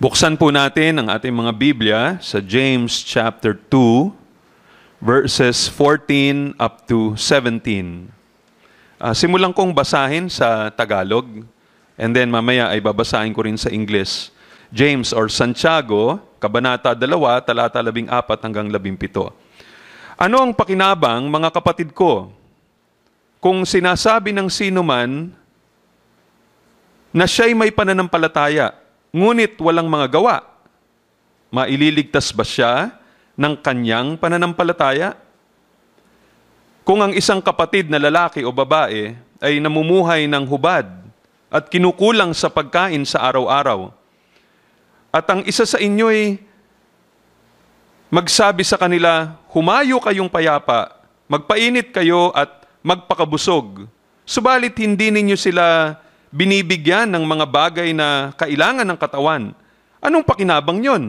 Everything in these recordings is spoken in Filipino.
Buksan po natin ang ating mga Biblia sa James chapter 2 verses 14 up to 17. Uh, ah, simulan kong basahin sa Tagalog and then mamaya ay babasahin ko rin sa English. James or Santiago, Kabanata 2, talata 14 hanggang 17. Ano ang pakinabang mga kapatid ko? Kung sinasabi ng sino man na siya'y may pananampalataya ngunit walang mga gawa, maililigtas ba siya ng kanyang pananampalataya? Kung ang isang kapatid na lalaki o babae ay namumuhay ng hubad at kinukulang sa pagkain sa araw-araw, at ang isa sa inyo'y magsabi sa kanila, humayo kayong payapa, magpainit kayo at magpakabusog. Subalit hindi ninyo sila binibigyan ng mga bagay na kailangan ng katawan, anong pakinabang yon?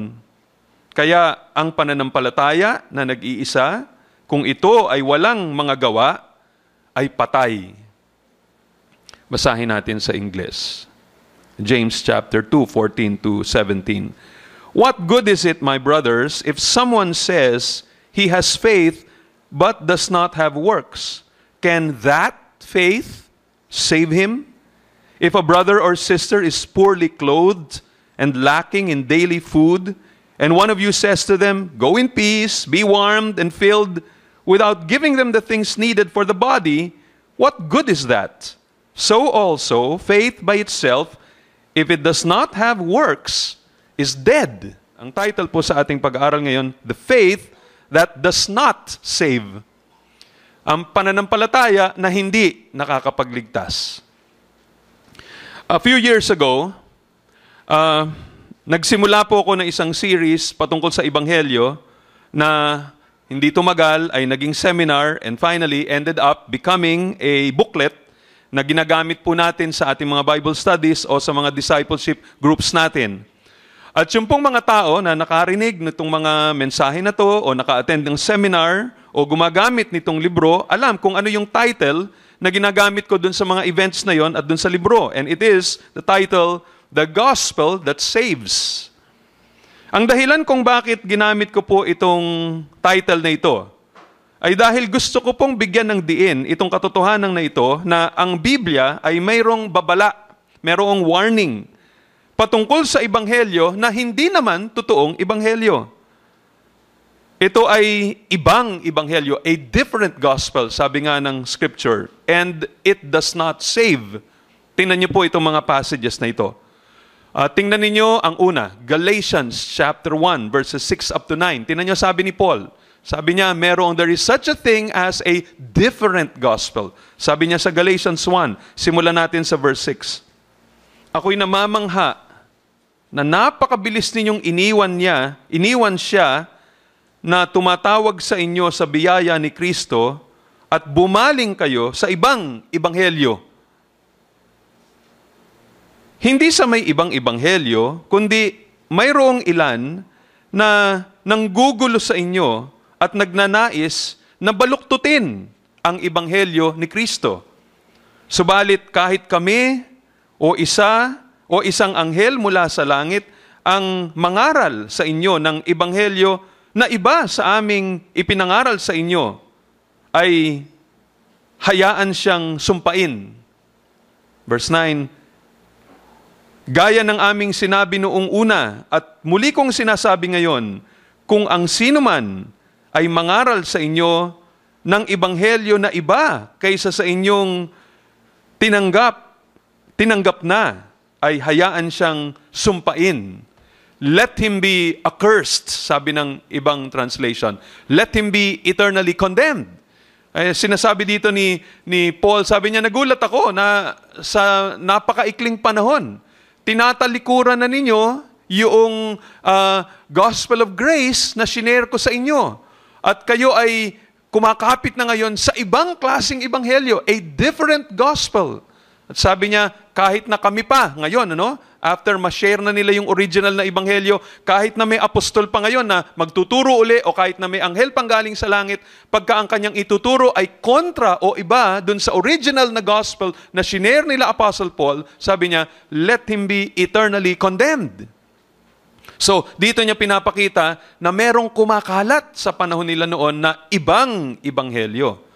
Kaya ang pananampalataya na nag-iisa, kung ito ay walang mga gawa, ay patay. Basahin natin sa Ingles. James chapter 2, 14 to 17. What good is it, my brothers, if someone says he has faith but does not have works? Can that faith save him? If a brother or sister is poorly clothed and lacking in daily food, and one of you says to them, Go in peace, be warmed and filled, without giving them the things needed for the body, what good is that? So also, faith by itself, if it does not have works, is dead. Ang title po sa ating pag-aaral ngayon, The Faith That Does Not Save. Ang pananampalataya na hindi nakakapagligtas. A few years ago, uh, nagsimula po ako ng isang series patungkol sa Ebanghelyo na hindi tumagal ay naging seminar and finally ended up becoming a booklet na ginagamit po natin sa ating mga Bible studies o sa mga discipleship groups natin. At yung pong mga tao na nakarinig nitong mga mensahe na to o naka-attend ng seminar o gumagamit nitong libro, alam kung ano yung title na ginagamit ko dun sa mga events na yon at dun sa libro. And it is the title, The Gospel That Saves. Ang dahilan kung bakit ginamit ko po itong title na ito ay dahil gusto ko pong bigyan ng diin itong katotohanan na ito na ang Biblia ay mayroong babala, mayroong warning patungkol sa ibanghelyo na hindi naman totoong ibanghelyo. Ito ay ibang ibanghelyo, a different gospel, sabi nga ng scripture. And it does not save. Tingnan niyo po itong mga passages na ito. Uh, tingnan niyo ang una, Galatians chapter 1 verses 6 up to 9. Tingnan niyo sabi ni Paul. Sabi niya, merong there is such a thing as a different gospel. Sabi niya sa Galatians 1, simulan natin sa verse 6. Ako'y namamangha na napakabilis ninyong iniwan niya, iniwan siya na tumatawag sa inyo sa biyaya ni Kristo at bumaling kayo sa ibang ibanghelyo. Hindi sa may ibang ibanghelyo, kundi mayroong ilan na nanggugulo sa inyo at nagnanais na baluktutin ang ibanghelyo ni Kristo. Subalit kahit kami o isa o isang anghel mula sa langit ang mangaral sa inyo ng ibanghelyo na iba sa aming ipinangaral sa inyo ay hayaan siyang sumpain. Verse 9, Gaya ng aming sinabi noong una at muli kong sinasabi ngayon, kung ang sino man ay mangaral sa inyo ng ibanghelyo na iba kaysa sa inyong tinanggap, tinanggap na, ay hayaan siyang sumpain let him be accursed, sabi ng ibang translation. Let him be eternally condemned. Eh, sinasabi dito ni, ni Paul, sabi niya, nagulat ako na sa napakaikling panahon, tinatalikuran na ninyo yung uh, gospel of grace na shinare ko sa inyo. At kayo ay kumakapit na ngayon sa ibang klasing ebanghelyo, a different gospel. At sabi niya, kahit na kami pa ngayon, ano, after ma-share na nila yung original na ebanghelyo, kahit na may apostol pa ngayon na magtuturo uli o kahit na may anghel pang galing sa langit, pagka ang kanyang ituturo ay kontra o iba dun sa original na gospel na shinare nila Apostle Paul, sabi niya, let him be eternally condemned. So, dito niya pinapakita na merong kumakalat sa panahon nila noon na ibang ebanghelyo.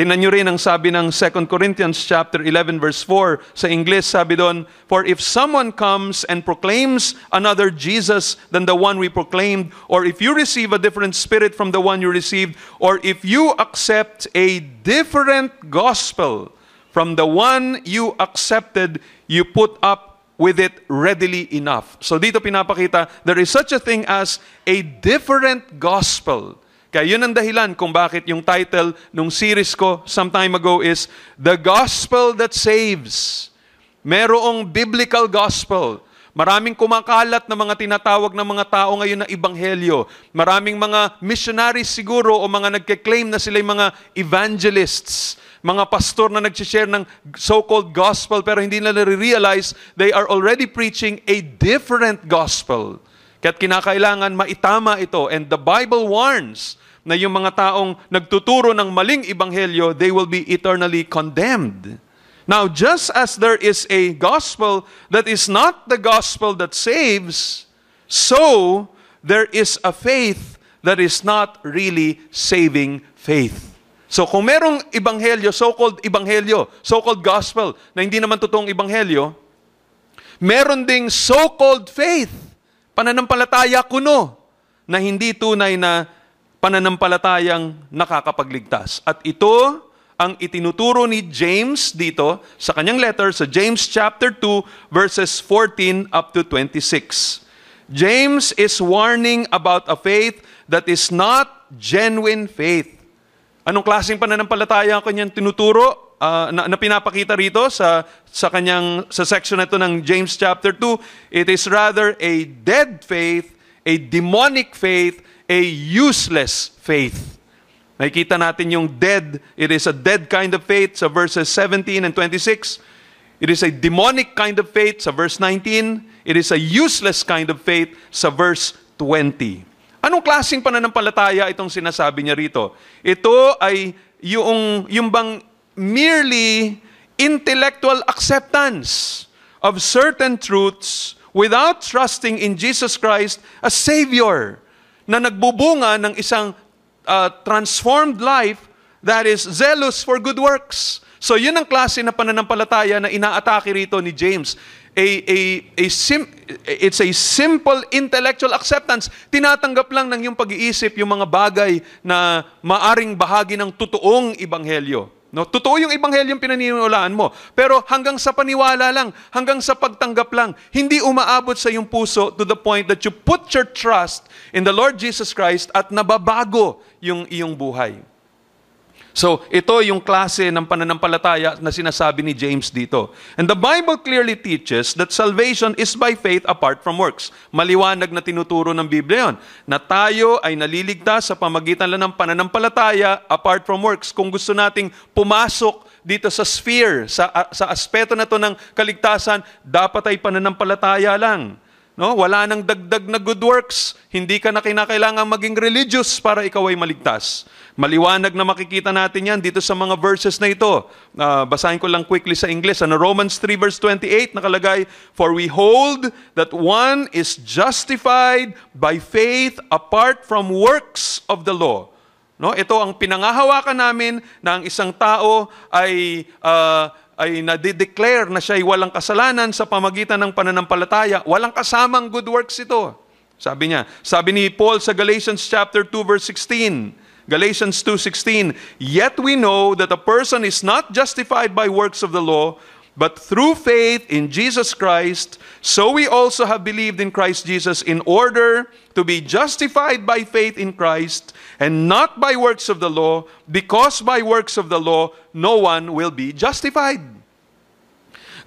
Tingnan nyo rin ang sabi ng 2 Corinthians chapter 11 verse 4 sa English sabi doon, For if someone comes and proclaims another Jesus than the one we proclaimed, or if you receive a different spirit from the one you received, or if you accept a different gospel from the one you accepted, you put up with it readily enough. So dito pinapakita, there is such a thing as a different gospel kaya yun ang dahilan kung bakit yung title nung series ko some time ago is The Gospel That Saves. Merong biblical gospel. Maraming kumakalat na mga tinatawag ng mga tao ngayon na ibanghelyo. Maraming mga missionaries siguro o mga nagke-claim na sila'y mga evangelists. Mga pastor na nag-share ng so-called gospel pero hindi nila realize they are already preaching a different gospel. Kaya't kinakailangan maitama ito. And the Bible warns na yung mga taong nagtuturo ng maling ibanghelyo, they will be eternally condemned. Now, just as there is a gospel that is not the gospel that saves, so there is a faith that is not really saving faith. So kung merong ibanghelyo, so-called ibanghelyo, so-called gospel, na hindi naman totoong ibanghelyo, meron ding so-called faith Pananampalataya kuno na hindi tunay na pananampalatayang nakakapagligtas. At ito ang itinuturo ni James dito sa kanyang letter sa James chapter 2 verses 14 up to 26. James is warning about a faith that is not genuine faith. Anong klaseng pananampalataya ang kanyang tinuturo? uh, na, na pinapakita rito sa sa kanyang sa section na ito ng James chapter 2, it is rather a dead faith, a demonic faith, a useless faith. Nakikita natin yung dead, it is a dead kind of faith sa verses 17 and 26. It is a demonic kind of faith sa verse 19. It is a useless kind of faith sa verse 20. Anong klaseng pananampalataya itong sinasabi niya rito? Ito ay yung, yung bang merely intellectual acceptance of certain truths without trusting in Jesus Christ as Savior na nagbubunga ng isang uh, transformed life that is zealous for good works. So yun ang klase na pananampalataya na inaatake rito ni James. A, a, a sim, it's a simple intellectual acceptance. Tinatanggap lang ng iyong pag-iisip yung mga bagay na maaring bahagi ng totoong ibanghelyo. No, totoo yung ebanghelyo pinaniniwalaan mo, pero hanggang sa paniwala lang, hanggang sa pagtanggap lang, hindi umaabot sa iyong puso to the point that you put your trust in the Lord Jesus Christ at nababago yung iyong buhay. So, ito yung klase ng pananampalataya na sinasabi ni James dito. And the Bible clearly teaches that salvation is by faith apart from works. Maliwanag na tinuturo ng Biblia yon, na tayo ay naliligtas sa pamagitan lang ng pananampalataya apart from works. Kung gusto nating pumasok dito sa sphere, sa, sa aspeto na to ng kaligtasan, dapat ay pananampalataya lang. No? Wala nang dagdag na good works. Hindi ka na kinakailangan maging religious para ikaw ay maligtas. Maliwanag na makikita natin yan dito sa mga verses na ito. Uh, basahin ko lang quickly sa English. Ano, Romans 3 verse 28 nakalagay, For we hold that one is justified by faith apart from works of the law. No, ito ang pinangahawakan namin na ang isang tao ay uh, ay nade-declare na siya ay walang kasalanan sa pamagitan ng pananampalataya. Walang kasamang good works ito. Sabi niya. Sabi ni Paul sa Galatians chapter 2 verse 16, Galatians 2:16, "Yet we know that a person is not justified by works of the law, but through faith in Jesus Christ, so we also have believed in Christ Jesus in order to be justified by faith in Christ and not by works of the law, because by works of the law no one will be justified."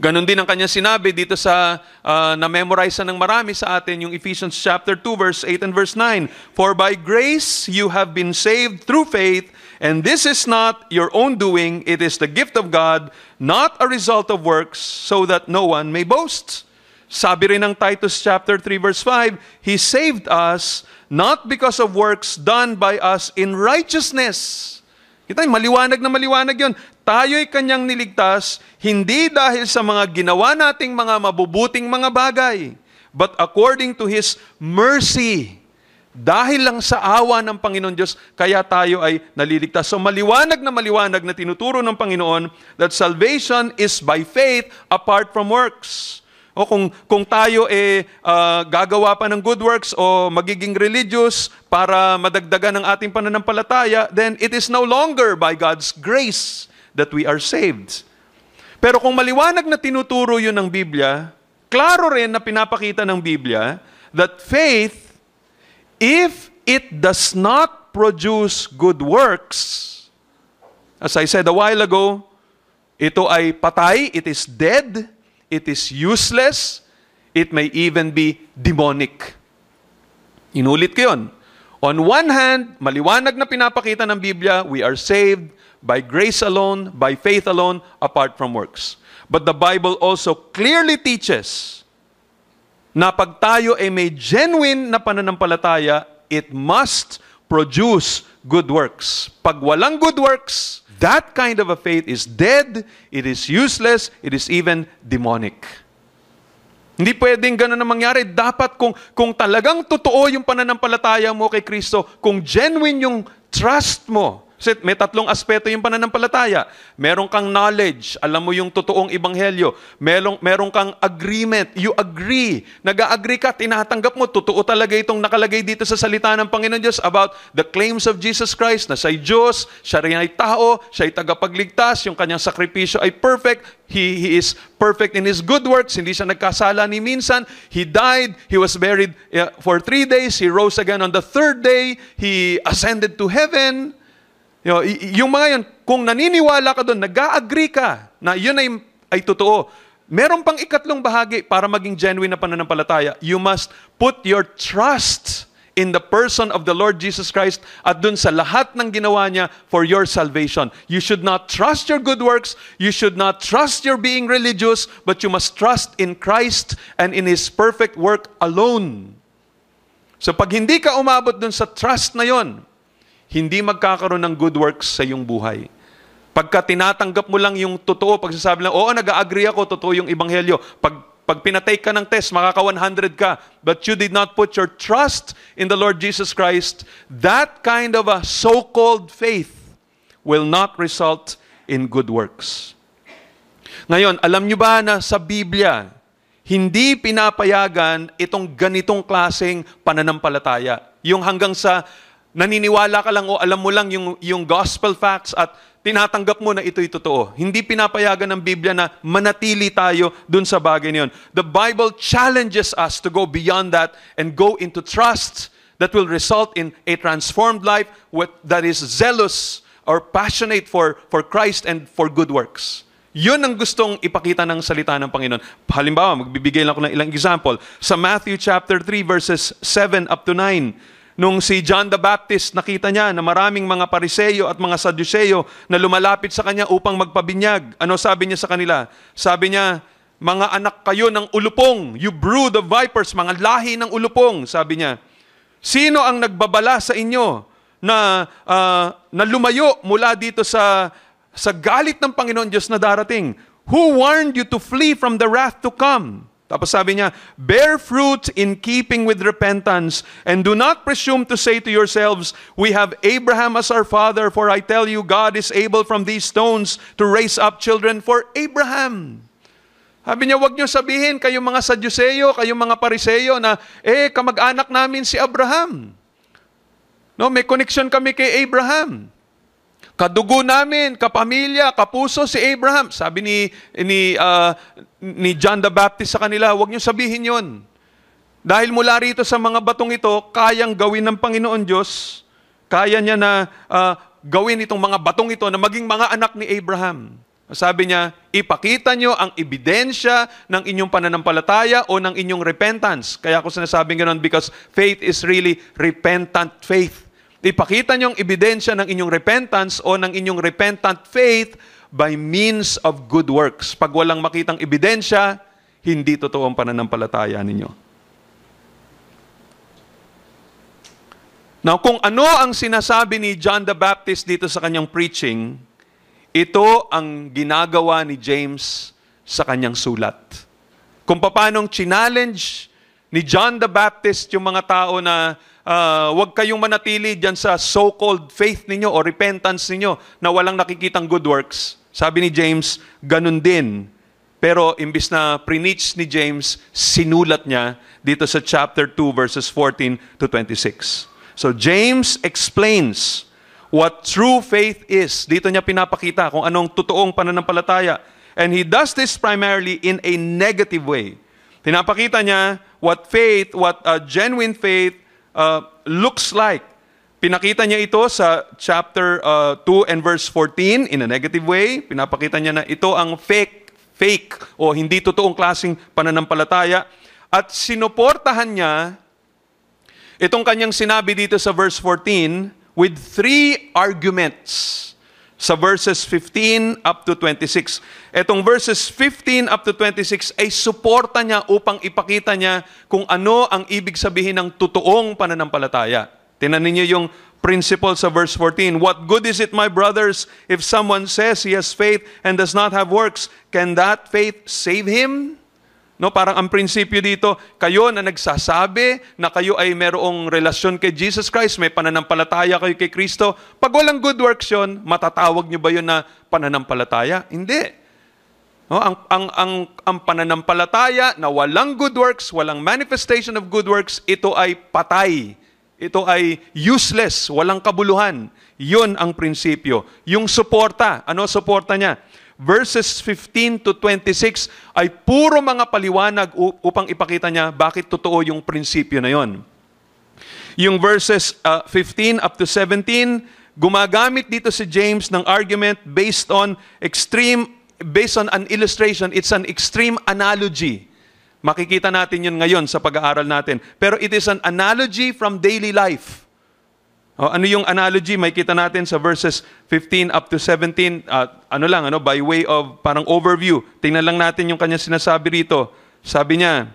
Ganon din ang kanyang sinabi dito sa uh, na-memorize ng marami sa atin yung Ephesians chapter 2 verse 8 and verse 9. For by grace you have been saved through faith and this is not your own doing, it is the gift of God, not a result of works, so that no one may boast. Sabi rin ng Titus chapter 3 verse 5, He saved us not because of works done by us in righteousness Kita, maliwanag na maliwanag yon. Tayo'y kanyang niligtas, hindi dahil sa mga ginawa nating mga mabubuting mga bagay, but according to His mercy. Dahil lang sa awa ng Panginoon Diyos, kaya tayo ay naliligtas. So maliwanag na maliwanag na tinuturo ng Panginoon that salvation is by faith apart from works. O kung, kung tayo eh, uh, gagawa pa ng good works o magiging religious para madagdagan ang ating pananampalataya, then it is no longer by God's grace that we are saved. Pero kung maliwanag na tinuturo yun ng Biblia, klaro rin na pinapakita ng Biblia that faith, if it does not produce good works, as I said a while ago, ito ay patay, it is dead, it is useless, it may even be demonic. Inulit ko yun. On one hand, maliwanag na pinapakita ng Biblia, we are saved by grace alone, by faith alone, apart from works. But the Bible also clearly teaches na pag tayo ay may genuine na pananampalataya, it must produce good works. Pag walang good works, That kind of a faith is dead, it is useless, it is even demonic. Hindi pwedeng ganun na mangyari. Dapat kung, kung talagang totoo yung pananampalataya mo kay Kristo, kung genuine yung trust mo, kasi may tatlong aspeto yung pananampalataya. Meron kang knowledge, alam mo yung totoong ibanghelyo. Meron, meron kang agreement, you agree. Nag-agree ka, tinatanggap mo, totoo talaga itong nakalagay dito sa salita ng Panginoon Diyos about the claims of Jesus Christ na siya'y Diyos, siya rin ay tao, siya'y tagapagligtas, yung kanyang sakripisyo ay perfect, He, he is perfect in his good works, hindi siya nagkasala ni minsan. He died, he was buried eh, for three days, he rose again on the third day, he ascended to heaven, You know, yung mga yun, kung naniniwala ka doon, nag-agree ka na yun ay, ay totoo, meron pang ikatlong bahagi para maging genuine na pananampalataya. You must put your trust in the person of the Lord Jesus Christ at dun sa lahat ng ginawa niya for your salvation. You should not trust your good works, you should not trust your being religious, but you must trust in Christ and in His perfect work alone. So pag hindi ka umabot dun sa trust na yon, hindi magkakaroon ng good works sa iyong buhay. Pagka tinatanggap mo lang yung totoo, pagsasabi lang, oo, nag-agree ako, totoo yung ebanghelyo. Pag, pag pinatay ka ng test, makaka-100 ka, but you did not put your trust in the Lord Jesus Christ, that kind of a so-called faith will not result in good works. Ngayon, alam nyo ba na sa Biblia, hindi pinapayagan itong ganitong klaseng pananampalataya. Yung hanggang sa Naniniwala ka lang o alam mo lang yung, yung gospel facts at tinatanggap mo na ito'y totoo. Hindi pinapayagan ng Biblia na manatili tayo dun sa bagay na yun. The Bible challenges us to go beyond that and go into trusts that will result in a transformed life that is zealous or passionate for, for Christ and for good works. Yun ang gustong ipakita ng salita ng Panginoon. Halimbawa, magbibigay lang ako ng ilang example. Sa Matthew chapter 3 verses 7 up to 9, Nung si John the Baptist nakita niya na maraming mga pariseyo at mga saduseyo na lumalapit sa kanya upang magpabinyag, ano sabi niya sa kanila? Sabi niya, mga anak kayo ng ulupong, you brood of vipers, mga lahi ng ulupong, sabi niya. Sino ang nagbabala sa inyo na, uh, na lumayo mula dito sa, sa galit ng Panginoon Diyos na darating? Who warned you to flee from the wrath to come? Tapos sabi niya, bear fruit in keeping with repentance and do not presume to say to yourselves, we have Abraham as our father, for I tell you, God is able from these stones to raise up children for Abraham. Sabi niya, huwag niyo sabihin, kayong mga Saduseo, kayong mga Pariseo na, eh, kamag-anak namin si Abraham. No, may connection kami kay Abraham. Kadugo namin, kapamilya, kapuso si Abraham. Sabi ni ni uh, ni John the Baptist sa kanila, huwag niyo sabihin 'yon. Dahil mula rito sa mga batong ito, kayang gawin ng Panginoon Diyos, kaya niya na uh, gawin itong mga batong ito na maging mga anak ni Abraham. Sabi niya, ipakita niyo ang ebidensya ng inyong pananampalataya o ng inyong repentance. Kaya ako sinasabing ganun, because faith is really repentant faith. Ipakita niyong ebidensya ng inyong repentance o ng inyong repentant faith by means of good works. Pag walang makitang ebidensya, hindi totoo ang pananampalataya ninyo. Now, kung ano ang sinasabi ni John the Baptist dito sa kanyang preaching, ito ang ginagawa ni James sa kanyang sulat. Kung paanong challenge ni John the Baptist yung mga tao na uh, ah, wag kayong manatili dyan sa so-called faith ninyo o repentance ninyo na walang nakikitang good works. Sabi ni James, ganun din. Pero imbis na preach ni James, sinulat niya dito sa chapter 2 verses 14 to 26. So James explains what true faith is. Dito niya pinapakita kung anong totoong pananampalataya. And he does this primarily in a negative way. Pinapakita niya what faith, what a uh, genuine faith uh, looks like. Pinakita niya ito sa chapter uh, 2 and verse 14 in a negative way. Pinapakita niya na ito ang fake, fake o hindi totoong klasing pananampalataya. At sinuportahan niya itong kanyang sinabi dito sa verse 14 with three arguments sa verses 15 up to 26. Etong verses 15 up to 26 ay suporta niya upang ipakita niya kung ano ang ibig sabihin ng totoong pananampalataya. Tinan niyo yung principle sa verse 14. What good is it, my brothers, if someone says he has faith and does not have works? Can that faith save him? No, parang ang prinsipyo dito, kayo na nagsasabi na kayo ay merong relasyon kay Jesus Christ, may pananampalataya kayo kay Kristo, pag walang good works yon, matatawag nyo ba yon na pananampalataya? Hindi. No, ang, ang, ang, ang pananampalataya na walang good works, walang manifestation of good works, ito ay patay. Ito ay useless, walang kabuluhan. Yun ang prinsipyo. Yung suporta, ano suporta niya? verses 15 to 26 ay puro mga paliwanag upang ipakita niya bakit totoo yung prinsipyo na yon. Yung verses uh, ah, 15 up to 17, gumagamit dito si James ng argument based on extreme based on an illustration, it's an extreme analogy. Makikita natin 'yon ngayon sa pag-aaral natin. Pero it is an analogy from daily life. O, oh, ano yung analogy? May kita natin sa verses 15 up to 17. Uh, ah, ano lang, ano, by way of parang overview. Tingnan lang natin yung kanya sinasabi rito. Sabi niya,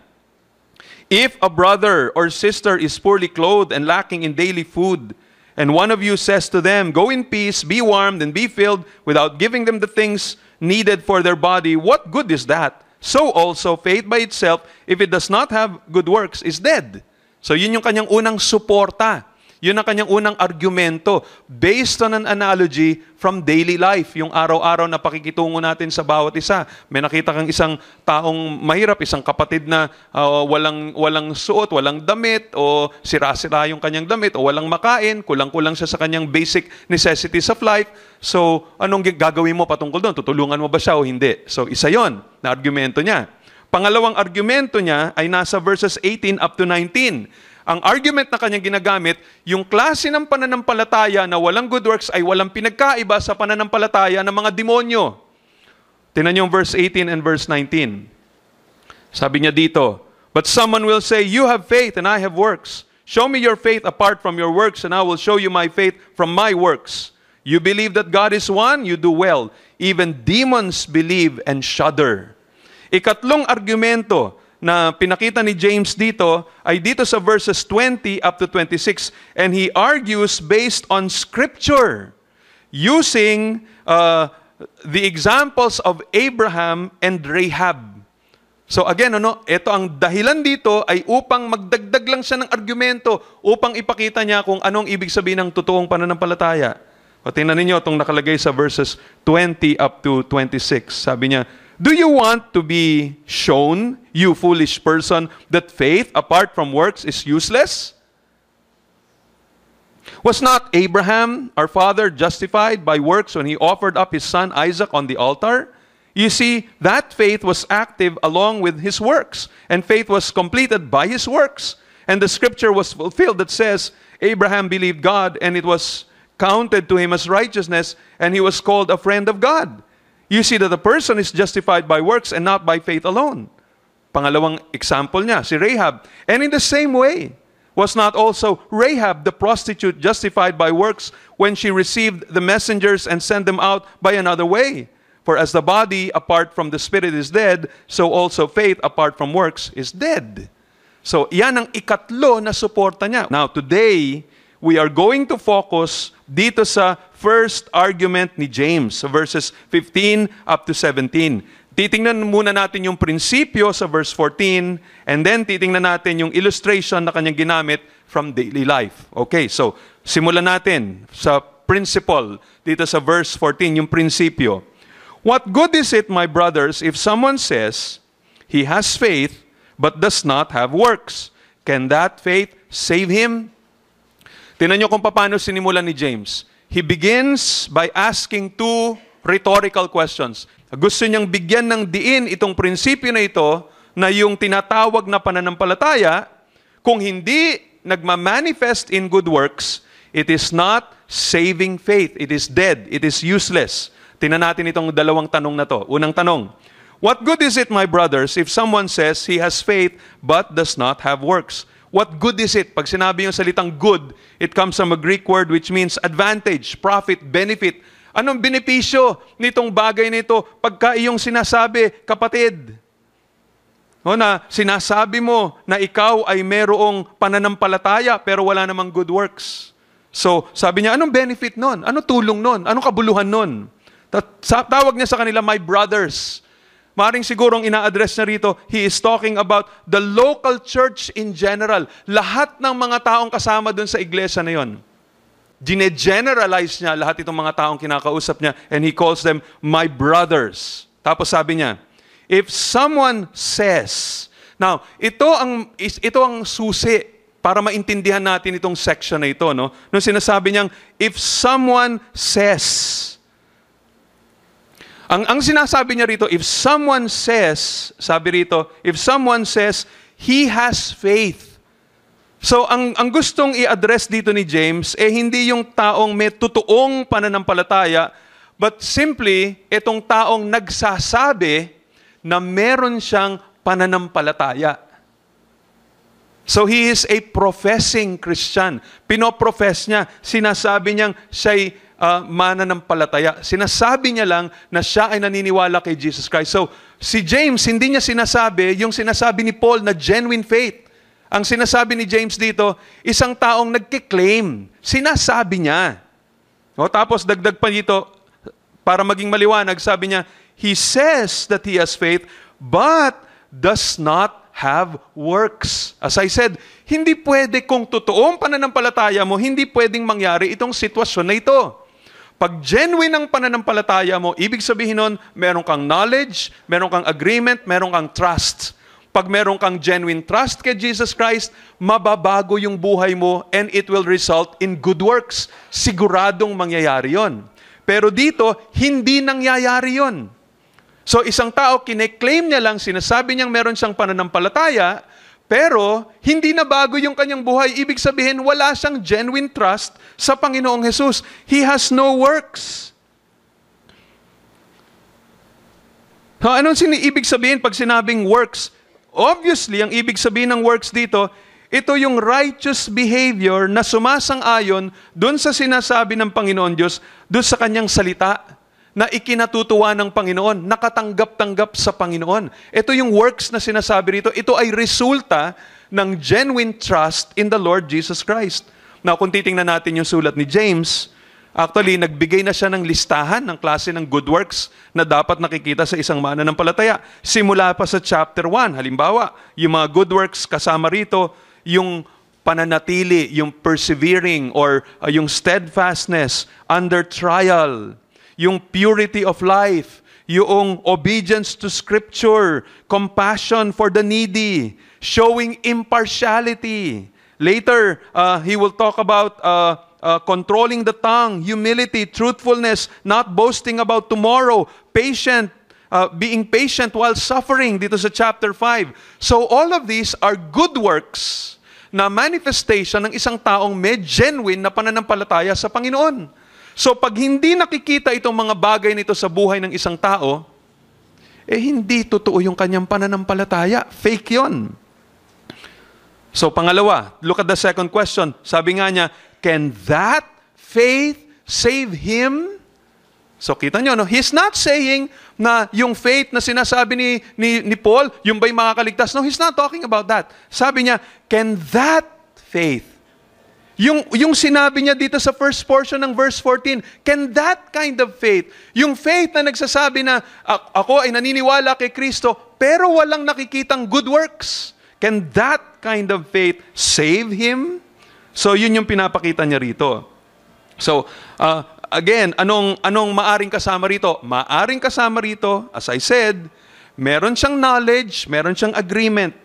If a brother or sister is poorly clothed and lacking in daily food, and one of you says to them, Go in peace, be warmed, and be filled, without giving them the things needed for their body, what good is that? So also, faith by itself, if it does not have good works, is dead. So yun yung kanyang unang suporta yun ang kanyang unang argumento based on an analogy from daily life, yung araw-araw na pakikitungo natin sa bawat isa. May nakita kang isang taong mahirap, isang kapatid na uh, walang, walang suot, walang damit, o sira-sira yung kanyang damit, o walang makain, kulang-kulang siya sa kanyang basic necessities of life. So, anong gagawin mo patungkol doon? Tutulungan mo ba siya o hindi? So, isa yon na argumento niya. Pangalawang argumento niya ay nasa verses 18 up to 19. Ang argument na kanyang ginagamit, yung klase ng pananampalataya na walang good works ay walang pinagkaiba sa pananampalataya ng mga demonyo. Tinan yung verse 18 and verse 19. Sabi niya dito, But someone will say, You have faith and I have works. Show me your faith apart from your works and I will show you my faith from my works. You believe that God is one, you do well. Even demons believe and shudder. Ikatlong argumento na pinakita ni James dito ay dito sa verses 20 up to 26. And he argues based on Scripture using uh, the examples of Abraham and Rahab. So again, ano, ito ang dahilan dito ay upang magdagdag lang siya ng argumento upang ipakita niya kung anong ibig sabihin ng totoong pananampalataya. O tingnan ninyo itong nakalagay sa verses 20 up to 26. Sabi niya, Do you want to be shown, you foolish person, that faith apart from works is useless? Was not Abraham, our father, justified by works when he offered up his son Isaac on the altar? You see, that faith was active along with his works, and faith was completed by his works. And the scripture was fulfilled that says, Abraham believed God, and it was counted to him as righteousness, and he was called a friend of God. you see that the person is justified by works and not by faith alone. Pangalawang example niya, si Rahab. And in the same way, was not also Rahab the prostitute justified by works when she received the messengers and sent them out by another way? For as the body apart from the spirit is dead, so also faith apart from works is dead. So, yan ang ikatlo na suporta niya. Now, today, we are going to focus dito sa first argument ni James sa verses 15 up to 17. Titingnan muna natin yung prinsipyo sa verse 14 and then titingnan natin yung illustration na kanyang ginamit from daily life. Okay, so simulan natin sa principle dito sa verse 14, yung prinsipyo. What good is it, my brothers, if someone says he has faith but does not have works? Can that faith save him? Tinan nyo kung paano sinimulan ni James. He begins by asking two rhetorical questions. Gusto niyang bigyan ng diin itong prinsipyo na ito na yung tinatawag na pananampalataya, kung hindi nagmamanifest in good works, it is not saving faith. It is dead. It is useless. Tinan natin itong dalawang tanong na to. Unang tanong, What good is it, my brothers, if someone says he has faith but does not have works? What good is it? Pag sinabi yung salitang good, it comes from a Greek word which means advantage, profit, benefit. Anong benepisyo nitong bagay nito pagka iyong sinasabi, kapatid? O na sinasabi mo na ikaw ay merong pananampalataya pero wala namang good works. So, sabi niya, anong benefit nun? Ano tulong nun? Anong kabuluhan nun? Tawag niya sa kanila, my brothers. Maring ang ina-address na rito, he is talking about the local church in general. Lahat ng mga taong kasama dun sa iglesia na yon. Gine-generalize niya lahat itong mga taong kinakausap niya and he calls them my brothers. Tapos sabi niya, if someone says, now, ito ang, ito ang susi para maintindihan natin itong section na ito. No? Nung sinasabi niyang, if someone says, ang, ang sinasabi niya rito, if someone says, sabi rito, if someone says, he has faith. So, ang, ang gustong i-address dito ni James, eh hindi yung taong may totoong pananampalataya, but simply, itong taong nagsasabi na meron siyang pananampalataya. So, he is a professing Christian. Pinoprofess niya. Sinasabi niyang siya'y uh, mananampalataya. Sinasabi niya lang na siya ay naniniwala kay Jesus Christ. So, si James, hindi niya sinasabi yung sinasabi ni Paul na genuine faith. Ang sinasabi ni James dito, isang taong nagkiklaim. Sinasabi niya. O tapos dagdag pa dito, para maging maliwanag, sabi niya, He says that he has faith, but does not have works. As I said, hindi pwede kung totoong pananampalataya mo, hindi pwedeng mangyari itong sitwasyon na ito. Pag genuine ang pananampalataya mo, ibig sabihin nun, meron kang knowledge, meron kang agreement, meron kang trust. Pag meron kang genuine trust kay Jesus Christ, mababago yung buhay mo and it will result in good works. Siguradong mangyayari yon. Pero dito, hindi nangyayari yon. So isang tao, kine niya lang, sinasabi niyang meron siyang pananampalataya, pero, hindi na bago yung kanyang buhay. Ibig sabihin, wala siyang genuine trust sa Panginoong Jesus. He has no works. So, anong sini ibig sabihin pag sinabing works? Obviously, ang ibig sabihin ng works dito, ito yung righteous behavior na sumasang-ayon dun sa sinasabi ng Panginoon Diyos, dun sa kanyang salita na ikinatutuwa ng Panginoon, nakatanggap-tanggap sa Panginoon. Ito yung works na sinasabi rito, ito ay resulta ng genuine trust in the Lord Jesus Christ. Now, kung titingnan natin yung sulat ni James, actually, nagbigay na siya ng listahan ng klase ng good works na dapat nakikita sa isang mananampalataya. Simula pa sa chapter 1, halimbawa, yung mga good works kasama rito, yung pananatili, yung persevering, or uh, yung steadfastness under trial, yung purity of life, yung obedience to Scripture, compassion for the needy, showing impartiality. Later, uh, he will talk about uh, uh, controlling the tongue, humility, truthfulness, not boasting about tomorrow, patient, uh, being patient while suffering dito sa chapter 5. So all of these are good works na manifestation ng isang taong may genuine na pananampalataya sa Panginoon. So pag hindi nakikita itong mga bagay nito sa buhay ng isang tao, eh hindi totoo yung kanyang pananampalataya. Fake yon. So pangalawa, look at the second question. Sabi nga niya, can that faith save him? So kita nyo, no? he's not saying na yung faith na sinasabi ni, ni, ni Paul, yung ba'y makakaligtas? No, he's not talking about that. Sabi niya, can that faith yung, yung sinabi niya dito sa first portion ng verse 14, can that kind of faith, yung faith na nagsasabi na, ako ay naniniwala kay Kristo, pero walang nakikitang good works, can that kind of faith save him? So yun yung pinapakita niya rito. So, uh, again, anong, anong maaring kasama rito? Maaring kasama rito, as I said, meron siyang knowledge, meron siyang agreement.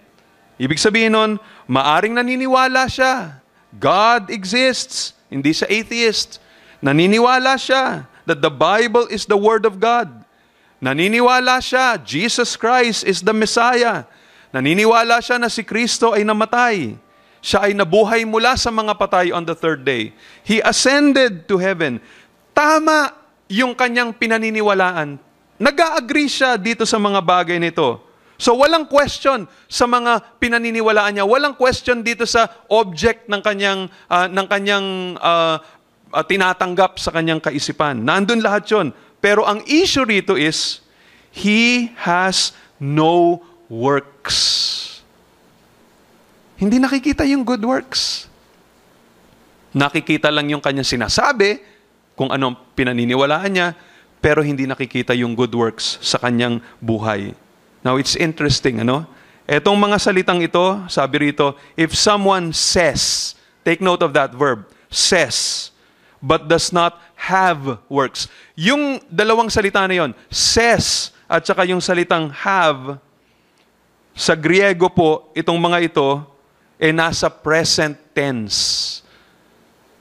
Ibig sabihin nun, maaring naniniwala siya God exists, hindi sa atheist. Naniniwala siya that the Bible is the Word of God. Naniniwala siya Jesus Christ is the Messiah. Naniniwala siya na si Kristo ay namatay. Siya ay nabuhay mula sa mga patay on the third day. He ascended to heaven. Tama yung kanyang pinaniniwalaan. Nag-agree siya dito sa mga bagay nito. So walang question sa mga pinaniniwalaan niya. Walang question dito sa object ng kanyang uh, ng kanyang uh, uh, tinatanggap sa kanyang kaisipan. Nandun lahat 'yon. Pero ang issue rito is he has no works. Hindi nakikita yung good works. Nakikita lang yung kanyang sinasabi, kung anong pinaniniwalaan niya, pero hindi nakikita yung good works sa kanyang buhay. Now, it's interesting, ano? Etong mga salitang ito, sabi rito, if someone says, take note of that verb, says, but does not have works. Yung dalawang salita na yon, says, at saka yung salitang have, sa Griego po, itong mga ito, eh nasa present tense.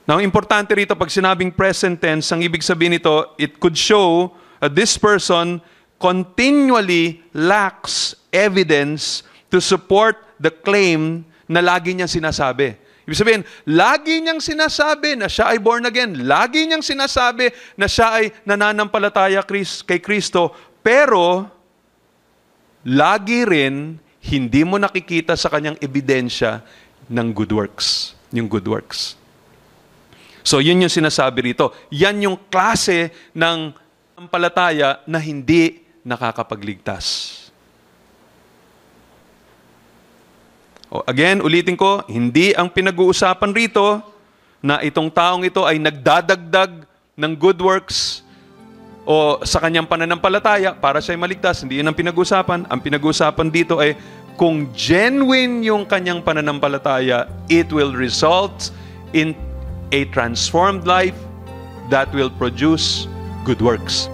Now, importante rito, pag sinabing present tense, ang ibig sabihin nito, it could show that uh, this person continually lacks evidence to support the claim na lagi niyang sinasabi. Ibig sabihin, lagi niyang sinasabi na siya ay born again. Lagi niyang sinasabi na siya ay nananampalataya kay Kristo. Pero, lagi rin, hindi mo nakikita sa kanyang ebidensya ng good works. Yung good works. So, yun yung sinasabi rito. Yan yung klase ng palataya na hindi nakakapagligtas. O again, ulitin ko, hindi ang pinag-uusapan rito na itong taong ito ay nagdadagdag ng good works o sa kanyang pananampalataya para siya'y maligtas. Hindi yun ang pinag-uusapan. Ang pinag-uusapan dito ay kung genuine yung kanyang pananampalataya, it will result in a transformed life that will produce good works.